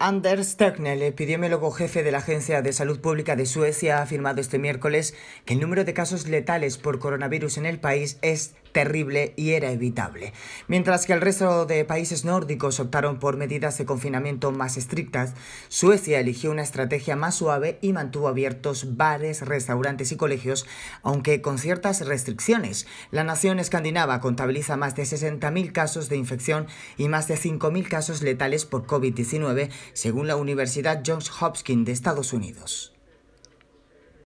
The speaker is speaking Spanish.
Anders Tegnell, epidemiólogo jefe de la Agencia de Salud Pública de Suecia, ha afirmado este miércoles que el número de casos letales por coronavirus en el país es terrible y era evitable. Mientras que el resto de países nórdicos optaron por medidas de confinamiento más estrictas, Suecia eligió una estrategia más suave y mantuvo abiertos bares, restaurantes y colegios, aunque con ciertas restricciones. La nación escandinava contabiliza más de 60.000 casos de infección y más de 5.000 casos letales por COVID-19, según la Universidad Johns Hopkins de Estados Unidos.